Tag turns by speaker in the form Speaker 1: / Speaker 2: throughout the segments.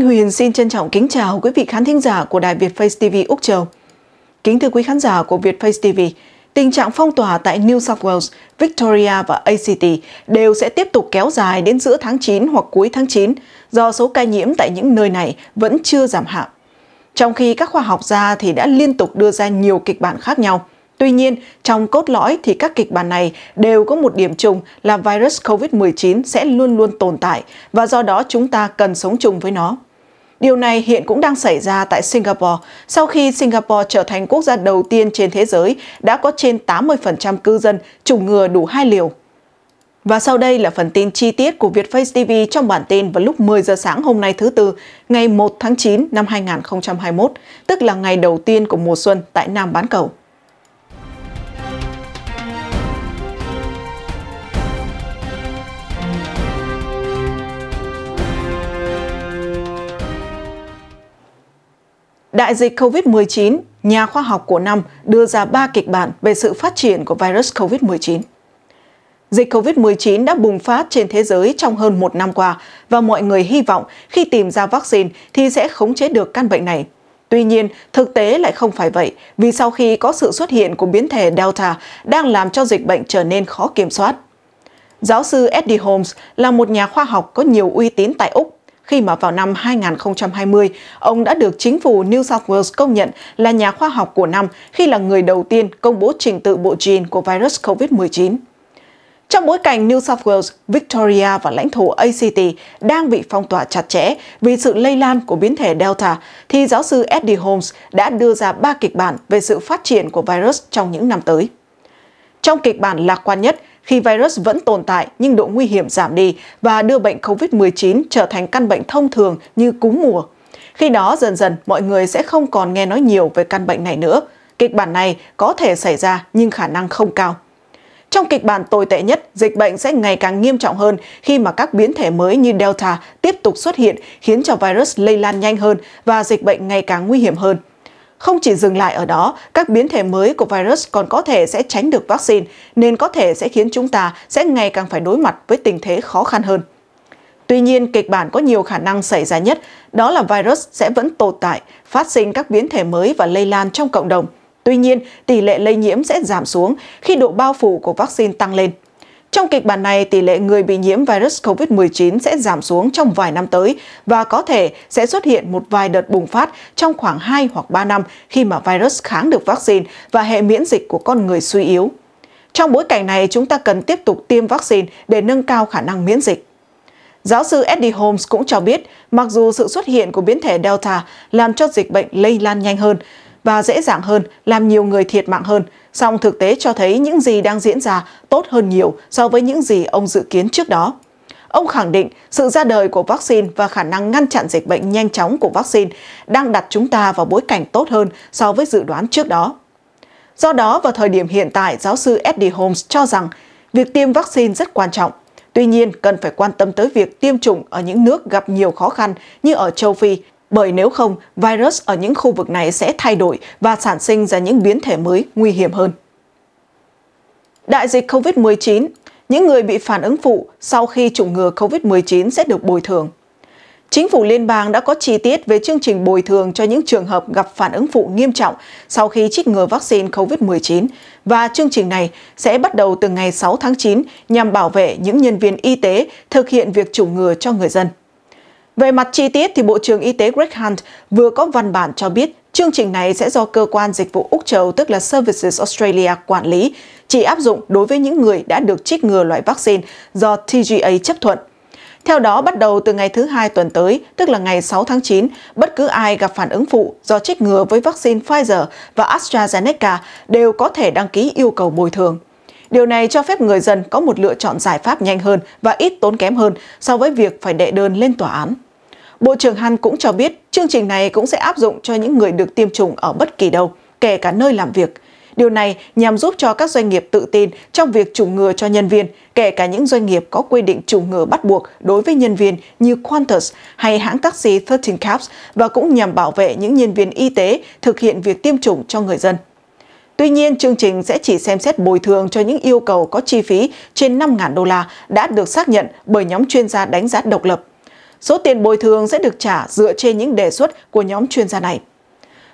Speaker 1: Thanh Huyền xin trân trọng kính chào quý vị khán thính giả của Đài Việt Face TV Úc Châu. Kính thưa quý khán giả của Việt Face TV, tình trạng phong tỏa tại New South Wales, Victoria và ACT đều sẽ tiếp tục kéo dài đến giữa tháng 9 hoặc cuối tháng 9 do số ca nhiễm tại những nơi này vẫn chưa giảm hạ. Trong khi các khoa học gia thì đã liên tục đưa ra nhiều kịch bản khác nhau. Tuy nhiên, trong cốt lõi thì các kịch bản này đều có một điểm chung là virus COVID-19 sẽ luôn luôn tồn tại và do đó chúng ta cần sống chung với nó. Điều này hiện cũng đang xảy ra tại Singapore sau khi Singapore trở thành quốc gia đầu tiên trên thế giới đã có trên 80% cư dân chủng ngừa đủ hai liều. Và sau đây là phần tin chi tiết của Vietface TV trong bản tin vào lúc 10 giờ sáng hôm nay thứ Tư, ngày 1 tháng 9 năm 2021, tức là ngày đầu tiên của mùa xuân tại Nam Bán Cầu. Đại dịch COVID-19, nhà khoa học của năm đưa ra 3 kịch bản về sự phát triển của virus COVID-19. Dịch COVID-19 đã bùng phát trên thế giới trong hơn một năm qua và mọi người hy vọng khi tìm ra vaccine thì sẽ khống chế được căn bệnh này. Tuy nhiên, thực tế lại không phải vậy vì sau khi có sự xuất hiện của biến thể Delta đang làm cho dịch bệnh trở nên khó kiểm soát. Giáo sư Eddie Holmes là một nhà khoa học có nhiều uy tín tại Úc khi mà vào năm 2020, ông đã được chính phủ New South Wales công nhận là nhà khoa học của năm khi là người đầu tiên công bố trình tự bộ gene của virus COVID-19. Trong bối cảnh New South Wales, Victoria và lãnh thổ ACT đang bị phong tỏa chặt chẽ vì sự lây lan của biến thể Delta, thì giáo sư Eddie Holmes đã đưa ra ba kịch bản về sự phát triển của virus trong những năm tới. Trong kịch bản lạc quan nhất, khi virus vẫn tồn tại nhưng độ nguy hiểm giảm đi và đưa bệnh COVID-19 trở thành căn bệnh thông thường như cúm mùa. Khi đó dần dần mọi người sẽ không còn nghe nói nhiều về căn bệnh này nữa. Kịch bản này có thể xảy ra nhưng khả năng không cao. Trong kịch bản tồi tệ nhất, dịch bệnh sẽ ngày càng nghiêm trọng hơn khi mà các biến thể mới như Delta tiếp tục xuất hiện khiến cho virus lây lan nhanh hơn và dịch bệnh ngày càng nguy hiểm hơn. Không chỉ dừng lại ở đó, các biến thể mới của virus còn có thể sẽ tránh được vaccine, nên có thể sẽ khiến chúng ta sẽ ngày càng phải đối mặt với tình thế khó khăn hơn. Tuy nhiên, kịch bản có nhiều khả năng xảy ra nhất, đó là virus sẽ vẫn tồn tại, phát sinh các biến thể mới và lây lan trong cộng đồng. Tuy nhiên, tỷ lệ lây nhiễm sẽ giảm xuống khi độ bao phủ của vaccine tăng lên. Trong kịch bản này, tỷ lệ người bị nhiễm virus COVID-19 sẽ giảm xuống trong vài năm tới và có thể sẽ xuất hiện một vài đợt bùng phát trong khoảng 2 hoặc 3 năm khi mà virus kháng được vaccine và hệ miễn dịch của con người suy yếu. Trong bối cảnh này, chúng ta cần tiếp tục tiêm vaccine để nâng cao khả năng miễn dịch. Giáo sư Eddie Holmes cũng cho biết, mặc dù sự xuất hiện của biến thể Delta làm cho dịch bệnh lây lan nhanh hơn và dễ dàng hơn, làm nhiều người thiệt mạng hơn – Song thực tế cho thấy những gì đang diễn ra tốt hơn nhiều so với những gì ông dự kiến trước đó. Ông khẳng định sự ra đời của vaccine và khả năng ngăn chặn dịch bệnh nhanh chóng của vaccine đang đặt chúng ta vào bối cảnh tốt hơn so với dự đoán trước đó. Do đó, vào thời điểm hiện tại, giáo sư Eddie Holmes cho rằng việc tiêm vaccine rất quan trọng. Tuy nhiên, cần phải quan tâm tới việc tiêm chủng ở những nước gặp nhiều khó khăn như ở châu Phi, bởi nếu không, virus ở những khu vực này sẽ thay đổi và sản sinh ra những biến thể mới nguy hiểm hơn. Đại dịch COVID-19 Những người bị phản ứng phụ sau khi chủng ngừa COVID-19 sẽ được bồi thường. Chính phủ liên bang đã có chi tiết về chương trình bồi thường cho những trường hợp gặp phản ứng phụ nghiêm trọng sau khi chích ngừa vaccine COVID-19 và chương trình này sẽ bắt đầu từ ngày 6 tháng 9 nhằm bảo vệ những nhân viên y tế thực hiện việc chủng ngừa cho người dân. Về mặt chi tiết thì Bộ trưởng Y tế Greg Hunt vừa có văn bản cho biết chương trình này sẽ do cơ quan dịch vụ Úc châu tức là Services Australia quản lý, chỉ áp dụng đối với những người đã được trích ngừa loại vaccine do TGA chấp thuận. Theo đó, bắt đầu từ ngày thứ hai tuần tới, tức là ngày 6 tháng 9, bất cứ ai gặp phản ứng phụ do trích ngừa với vaccine Pfizer và AstraZeneca đều có thể đăng ký yêu cầu bồi thường. Điều này cho phép người dân có một lựa chọn giải pháp nhanh hơn và ít tốn kém hơn so với việc phải đệ đơn lên tòa án. Bộ trưởng Han cũng cho biết chương trình này cũng sẽ áp dụng cho những người được tiêm chủng ở bất kỳ đâu, kể cả nơi làm việc. Điều này nhằm giúp cho các doanh nghiệp tự tin trong việc chủng ngừa cho nhân viên, kể cả những doanh nghiệp có quy định chủng ngừa bắt buộc đối với nhân viên như Qantas hay hãng taxi 13 Cabs và cũng nhằm bảo vệ những nhân viên y tế thực hiện việc tiêm chủng cho người dân. Tuy nhiên, chương trình sẽ chỉ xem xét bồi thường cho những yêu cầu có chi phí trên 5.000 đô la đã được xác nhận bởi nhóm chuyên gia đánh giá độc lập. Số tiền bồi thường sẽ được trả dựa trên những đề xuất của nhóm chuyên gia này.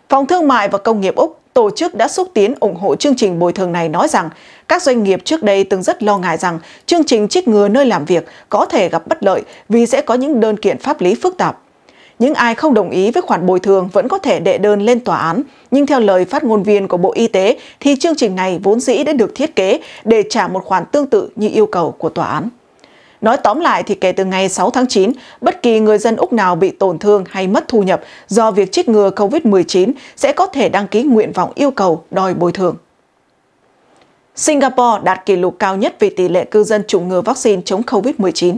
Speaker 1: Phòng Thương mại và Công nghiệp Úc tổ chức đã xúc tiến ủng hộ chương trình bồi thường này nói rằng các doanh nghiệp trước đây từng rất lo ngại rằng chương trình trích ngừa nơi làm việc có thể gặp bất lợi vì sẽ có những đơn kiện pháp lý phức tạp. Những ai không đồng ý với khoản bồi thường vẫn có thể đệ đơn lên tòa án, nhưng theo lời phát ngôn viên của Bộ Y tế thì chương trình này vốn dĩ đã được thiết kế để trả một khoản tương tự như yêu cầu của tòa án. Nói tóm lại thì kể từ ngày 6 tháng 9, bất kỳ người dân Úc nào bị tổn thương hay mất thu nhập do việc trích ngừa COVID-19 sẽ có thể đăng ký nguyện vọng yêu cầu đòi bồi thường. Singapore đạt kỷ lục cao nhất về tỷ lệ cư dân chủng ngừa vaccine chống COVID-19.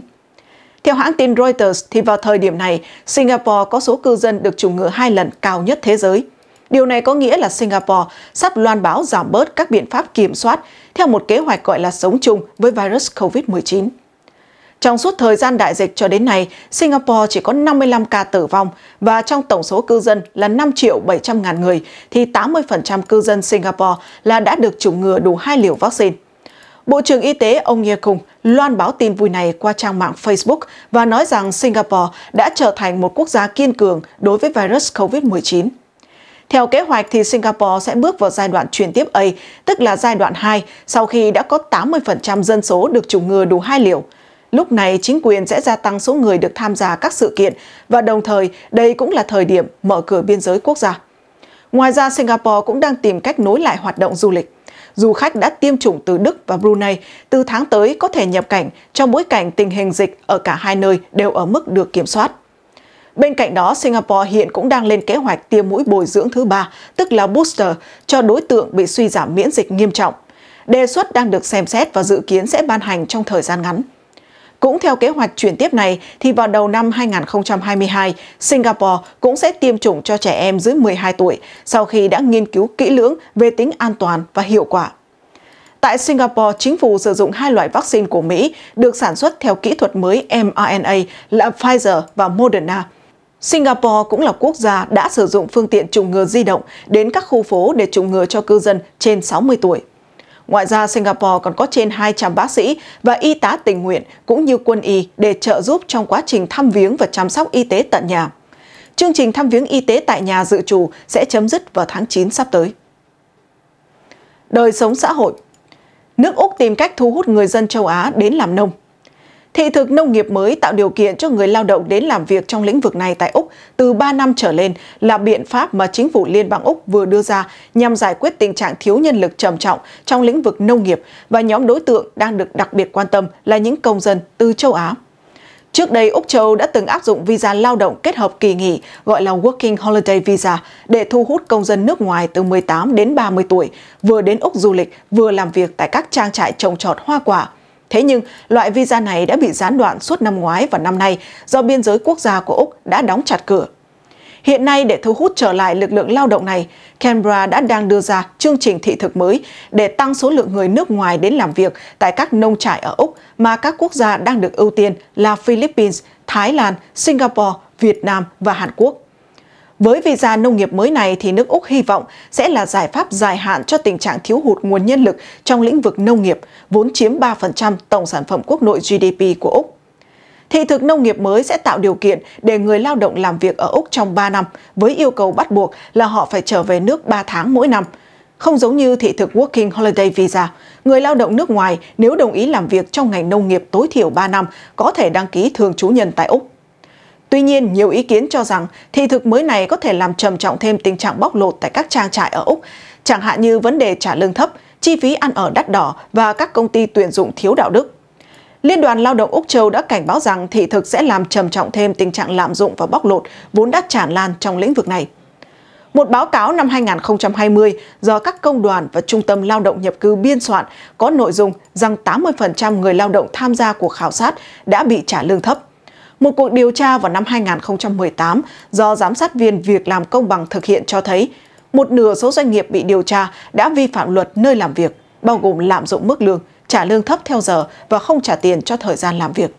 Speaker 1: Theo hãng tin Reuters, thì vào thời điểm này, Singapore có số cư dân được chủng ngừa hai lần cao nhất thế giới. Điều này có nghĩa là Singapore sắp loan báo giảm bớt các biện pháp kiểm soát theo một kế hoạch gọi là sống chung với virus COVID-19. Trong suốt thời gian đại dịch cho đến nay, Singapore chỉ có 55 ca tử vong và trong tổng số cư dân là 5 triệu 700 ngàn người thì 80% cư dân Singapore là đã được chủng ngừa đủ 2 liều vaccine. Bộ trưởng Y tế ông Nghia Cung loan báo tin vui này qua trang mạng Facebook và nói rằng Singapore đã trở thành một quốc gia kiên cường đối với virus COVID-19. Theo kế hoạch thì Singapore sẽ bước vào giai đoạn chuyển tiếp A, tức là giai đoạn 2, sau khi đã có 80% dân số được chủng ngừa đủ 2 liều – Lúc này chính quyền sẽ gia tăng số người được tham gia các sự kiện và đồng thời đây cũng là thời điểm mở cửa biên giới quốc gia. Ngoài ra, Singapore cũng đang tìm cách nối lại hoạt động du lịch. Du khách đã tiêm chủng từ Đức và Brunei từ tháng tới có thể nhập cảnh trong bối cảnh tình hình dịch ở cả hai nơi đều ở mức được kiểm soát. Bên cạnh đó, Singapore hiện cũng đang lên kế hoạch tiêm mũi bồi dưỡng thứ ba, tức là booster, cho đối tượng bị suy giảm miễn dịch nghiêm trọng. Đề xuất đang được xem xét và dự kiến sẽ ban hành trong thời gian ngắn. Cũng theo kế hoạch chuyển tiếp này, thì vào đầu năm 2022, Singapore cũng sẽ tiêm chủng cho trẻ em dưới 12 tuổi sau khi đã nghiên cứu kỹ lưỡng về tính an toàn và hiệu quả. Tại Singapore, chính phủ sử dụng hai loại vaccine của Mỹ được sản xuất theo kỹ thuật mới mRNA là Pfizer và Moderna. Singapore cũng là quốc gia đã sử dụng phương tiện chủng ngừa di động đến các khu phố để chủng ngừa cho cư dân trên 60 tuổi. Ngoài ra, Singapore còn có trên 200 bác sĩ và y tá tình nguyện cũng như quân y để trợ giúp trong quá trình thăm viếng và chăm sóc y tế tận nhà. Chương trình thăm viếng y tế tại nhà dự trù sẽ chấm dứt vào tháng 9 sắp tới. Đời sống xã hội Nước Úc tìm cách thu hút người dân châu Á đến làm nông Thị thực nông nghiệp mới tạo điều kiện cho người lao động đến làm việc trong lĩnh vực này tại Úc từ 3 năm trở lên là biện pháp mà chính phủ Liên bang Úc vừa đưa ra nhằm giải quyết tình trạng thiếu nhân lực trầm trọng trong lĩnh vực nông nghiệp và nhóm đối tượng đang được đặc biệt quan tâm là những công dân từ châu Á. Trước đây, Úc Châu đã từng áp dụng visa lao động kết hợp kỳ nghỉ, gọi là Working Holiday Visa, để thu hút công dân nước ngoài từ 18 đến 30 tuổi, vừa đến Úc du lịch, vừa làm việc tại các trang trại trồng trọt hoa quả. Thế nhưng, loại visa này đã bị gián đoạn suốt năm ngoái và năm nay do biên giới quốc gia của Úc đã đóng chặt cửa. Hiện nay, để thu hút trở lại lực lượng lao động này, Canberra đã đang đưa ra chương trình thị thực mới để tăng số lượng người nước ngoài đến làm việc tại các nông trại ở Úc mà các quốc gia đang được ưu tiên là Philippines, Thái Lan, Singapore, Việt Nam và Hàn Quốc. Với visa nông nghiệp mới này thì nước Úc hy vọng sẽ là giải pháp dài hạn cho tình trạng thiếu hụt nguồn nhân lực trong lĩnh vực nông nghiệp, vốn chiếm 3% tổng sản phẩm quốc nội GDP của Úc. Thị thực nông nghiệp mới sẽ tạo điều kiện để người lao động làm việc ở Úc trong 3 năm với yêu cầu bắt buộc là họ phải trở về nước 3 tháng mỗi năm. Không giống như thị thực Working Holiday Visa, người lao động nước ngoài nếu đồng ý làm việc trong ngành nông nghiệp tối thiểu 3 năm có thể đăng ký thường trú nhân tại Úc. Tuy nhiên, nhiều ý kiến cho rằng thị thực mới này có thể làm trầm trọng thêm tình trạng bóc lột tại các trang trại ở Úc, chẳng hạn như vấn đề trả lương thấp, chi phí ăn ở đắt đỏ và các công ty tuyển dụng thiếu đạo đức. Liên đoàn Lao động Úc Châu đã cảnh báo rằng thị thực sẽ làm trầm trọng thêm tình trạng lạm dụng và bóc lột vốn đã tràn lan trong lĩnh vực này. Một báo cáo năm 2020 do các công đoàn và trung tâm lao động nhập cư biên soạn có nội dung rằng 80% người lao động tham gia cuộc khảo sát đã bị trả lương thấp. Một cuộc điều tra vào năm 2018 do giám sát viên việc làm công bằng thực hiện cho thấy một nửa số doanh nghiệp bị điều tra đã vi phạm luật nơi làm việc, bao gồm lạm dụng mức lương, trả lương thấp theo giờ và không trả tiền cho thời gian làm việc.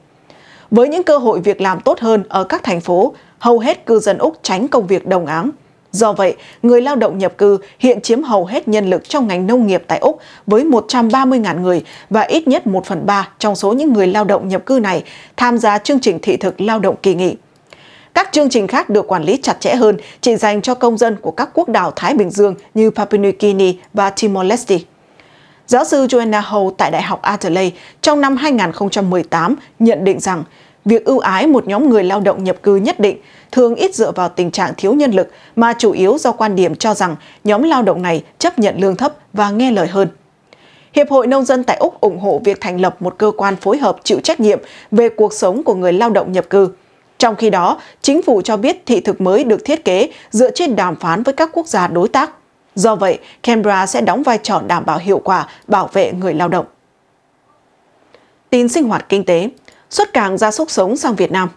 Speaker 1: Với những cơ hội việc làm tốt hơn ở các thành phố, hầu hết cư dân Úc tránh công việc đồng áng. Do vậy, người lao động nhập cư hiện chiếm hầu hết nhân lực trong ngành nông nghiệp tại Úc với 130.000 người và ít nhất 1 phần 3 trong số những người lao động nhập cư này tham gia chương trình thị thực lao động kỳ nghỉ. Các chương trình khác được quản lý chặt chẽ hơn chỉ dành cho công dân của các quốc đảo Thái Bình Dương như Papua New Guinea và Timor-Leste. Giáo sư Joanna Ho tại Đại học Adelaide trong năm 2018 nhận định rằng việc ưu ái một nhóm người lao động nhập cư nhất định thường ít dựa vào tình trạng thiếu nhân lực mà chủ yếu do quan điểm cho rằng nhóm lao động này chấp nhận lương thấp và nghe lời hơn. Hiệp hội Nông dân tại Úc ủng hộ việc thành lập một cơ quan phối hợp chịu trách nhiệm về cuộc sống của người lao động nhập cư. Trong khi đó, chính phủ cho biết thị thực mới được thiết kế dựa trên đàm phán với các quốc gia đối tác. Do vậy, Canberra sẽ đóng vai trò đảm bảo hiệu quả bảo vệ người lao động. Tin sinh hoạt kinh tế xuất cảng gia súc sống sang Việt Nam.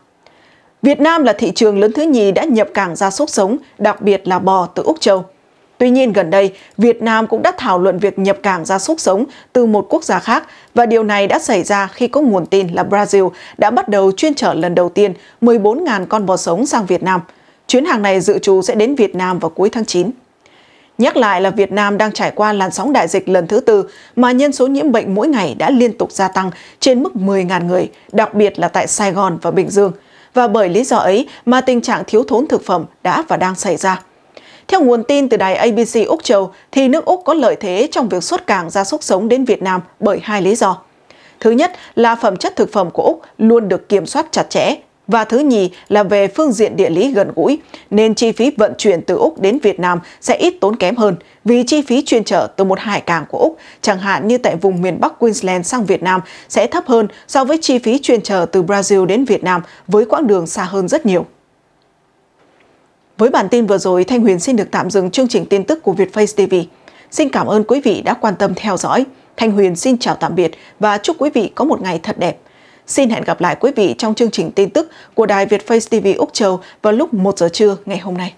Speaker 1: Việt Nam là thị trường lớn thứ nhì đã nhập cảng gia súc sống, đặc biệt là bò từ Úc Châu. Tuy nhiên gần đây, Việt Nam cũng đã thảo luận việc nhập cảng gia súc sống từ một quốc gia khác và điều này đã xảy ra khi có nguồn tin là Brazil đã bắt đầu chuyên chở lần đầu tiên 14.000 con bò sống sang Việt Nam. Chuyến hàng này dự trù sẽ đến Việt Nam vào cuối tháng 9. Nhắc lại là Việt Nam đang trải qua làn sóng đại dịch lần thứ tư mà nhân số nhiễm bệnh mỗi ngày đã liên tục gia tăng trên mức 10.000 người, đặc biệt là tại Sài Gòn và Bình Dương. Và bởi lý do ấy mà tình trạng thiếu thốn thực phẩm đã và đang xảy ra. Theo nguồn tin từ đài ABC Úc Châu, thì nước Úc có lợi thế trong việc xuất cảng gia súc sống đến Việt Nam bởi hai lý do. Thứ nhất là phẩm chất thực phẩm của Úc luôn được kiểm soát chặt chẽ, và thứ nhì là về phương diện địa lý gần gũi, nên chi phí vận chuyển từ Úc đến Việt Nam sẽ ít tốn kém hơn vì chi phí chuyên trở từ một hải cảng của Úc, chẳng hạn như tại vùng miền Bắc Queensland sang Việt Nam, sẽ thấp hơn so với chi phí chuyên trở từ Brazil đến Việt Nam với quãng đường xa hơn rất nhiều. Với bản tin vừa rồi, Thanh Huyền xin được tạm dừng chương trình tin tức của Vietface TV. Xin cảm ơn quý vị đã quan tâm theo dõi. Thanh Huyền xin chào tạm biệt và chúc quý vị có một ngày thật đẹp. Xin hẹn gặp lại quý vị trong chương trình tin tức của Đài Việt Face TV Úc Châu vào lúc 1 giờ trưa ngày hôm nay.